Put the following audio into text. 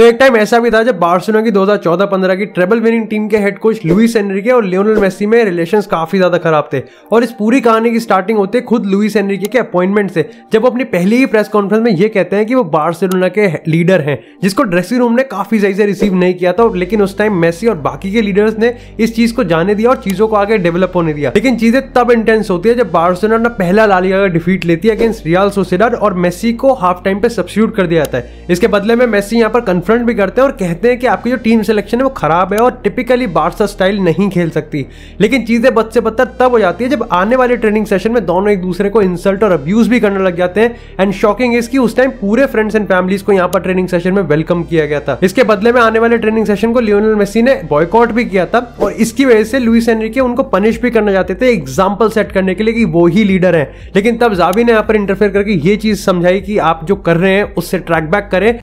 तो एक टाइम ऐसा भी था जब बार्सिलोना की 2014-15 की ट्रेबल विनिंग टीम के हेड कोच लुइस एनरिके और लियोनल मेसी में रिलेशंस काफी ज्यादा खराब थे और इस पूरी कहानी की स्टार्टिंग होते खुद लुइस एनरिके के अपॉइंटमेंट से जब वो अपनी पहली ही प्रेस कॉन्फ्रेंस में ये कहते हैं कि वो बार्सिलोना के लीडर हैं जिसको ड्रेसिंग रूम ने काफी सही से रिसीव नहीं किया था लेकिन उस टाइम मेसी और बाकी के लीडर्स ने इस चीज को जाने दिया और चीजों को आगे डेवलप होने दिया लेकिन चीजें तब इंटेंस होती है जब बार्सिलोना अपना पहला लालिया का डिफीट लेती है अगेंस्ट रियाल सोसेडर और मेसी को हाफ टाइम पे सब्सिट्यूट कर दिया जाता है इसके बदले में मेसी यहाँ पर कन्फ्रंट भी करते हैं और कहते हैं कि आपकी जो टीम सिलेक्शन है वो खराब है और टिपिकली बारसा स्टाइल नहीं खेल सकती लेकिन चीज़ें बद से बदतर तब हो जाती है जब आने वाले ट्रेनिंग सेशन में दोनों एक दूसरे को इंसल्ट और अब्यूज़ भी करने लग जाते हैं एंड शॉकिंग इसकी उस टाइम पूरे फ्रेंड्स एंड फैमिलीज को यहाँ पर ट्रेनिंग सेशन में वेलकम किया गया था इसके बदले में आने वाले ट्रेनिंग सेशन को लियोनल मेसी ने बॉयकॉट भी किया था और इसकी वजह से लुइस एनरी के उनको पनिश भी करना चाहते थे एग्जाम्पल सेट करने के लिए कि वो ही लीडर है लेकिन तब जावी ने यहाँ पर इंटरफेयर करके ये चीज समझाई कि आप जो कर रहे हैं उससे ट्रैक बैक करें